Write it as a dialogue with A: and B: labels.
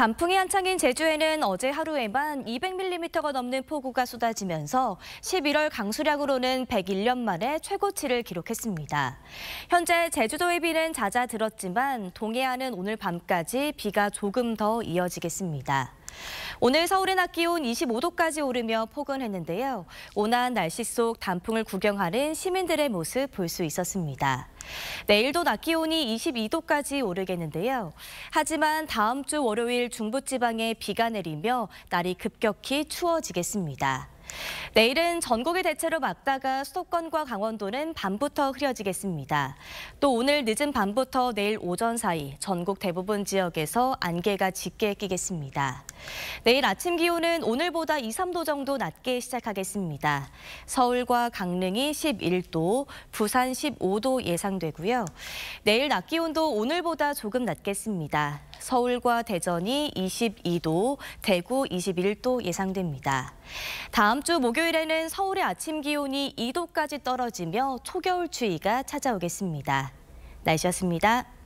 A: 단풍이 한창인 제주에는 어제 하루에만 200mm가 넘는 폭우가 쏟아지면서 11월 강수량으로는 101년 만에 최고치를 기록했습니다. 현재 제주도의 비는 잦아들었지만 동해안은 오늘 밤까지 비가 조금 더 이어지겠습니다. 오늘 서울의 낮 기온 25도까지 오르며 포근했는데요. 온화한 날씨 속 단풍을 구경하는 시민들의 모습 볼 수 있었습니다. 내일도 낮 기온이 22도까지 오르겠는데요. 하지만 다음 주 월요일 중부지방에 비가 내리며 날이 급격히 추워지겠습니다. 내일은 전국이 대체로 맑다가 수도권과 강원도는 밤부터 흐려지겠습니다. 또 오늘 늦은 밤부터 내일 오전 사이 전국 대부분 지역에서 안개가 짙게 끼겠습니다. 내일 아침 기온은 오늘보다 2, 3도 정도 낮게 시작하겠습니다. 서울과 강릉이 11도, 부산 15도 예상되고요. 내일 낮 기온도 오늘보다 조금 낮겠습니다. 서울과 대전이 22도, 대구 21도 예상됩니다. 다음 주 목요일에는 서울의 아침 기온이 2도까지 떨어지며 초겨울 추위가 찾아오겠습니다. 날씨였습니다.